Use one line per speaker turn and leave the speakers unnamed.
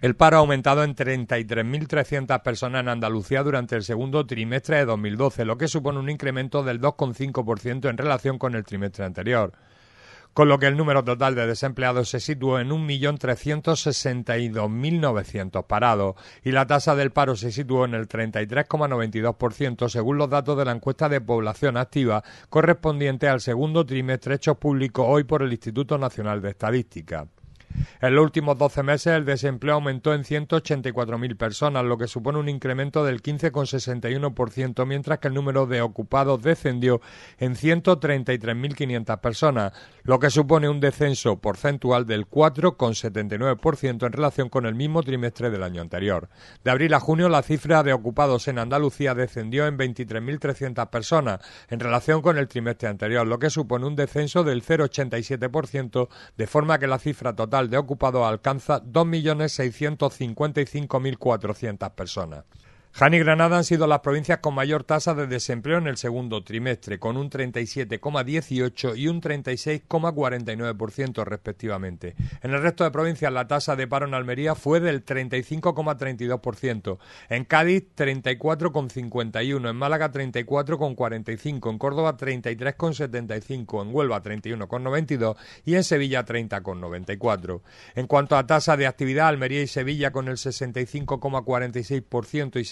El paro ha aumentado en 33.300 personas en Andalucía durante el segundo trimestre de 2012, lo que supone un incremento del 2,5% en relación con el trimestre anterior, con lo que el número total de desempleados se situó en 1.362.900 parados y la tasa del paro se situó en el 33,92% según los datos de la encuesta de población activa correspondiente al segundo trimestre hecho público hoy por el Instituto Nacional de Estadística. En los últimos 12 meses el desempleo aumentó en 184.000 personas, lo que supone un incremento del 15,61%, mientras que el número de ocupados descendió en 133.500 personas, lo que supone un descenso porcentual del 4,79% en relación con el mismo trimestre del año anterior. De abril a junio la cifra de ocupados en Andalucía descendió en 23.300 personas en relación con el trimestre anterior, lo que supone un descenso del 0,87%, de forma que la cifra total de ocupados alcanza 2.655.400 personas. Jaén y Granada han sido las provincias con mayor tasa de desempleo en el segundo trimestre, con un 37,18 y un 36,49% respectivamente. En el resto de provincias la tasa de paro en Almería fue del 35,32%, en Cádiz 34,51, en Málaga 34,45, en Córdoba 33,75, en Huelva 31,92 y en Sevilla 30,94. En cuanto a tasa de actividad, Almería y Sevilla con el 65,46% y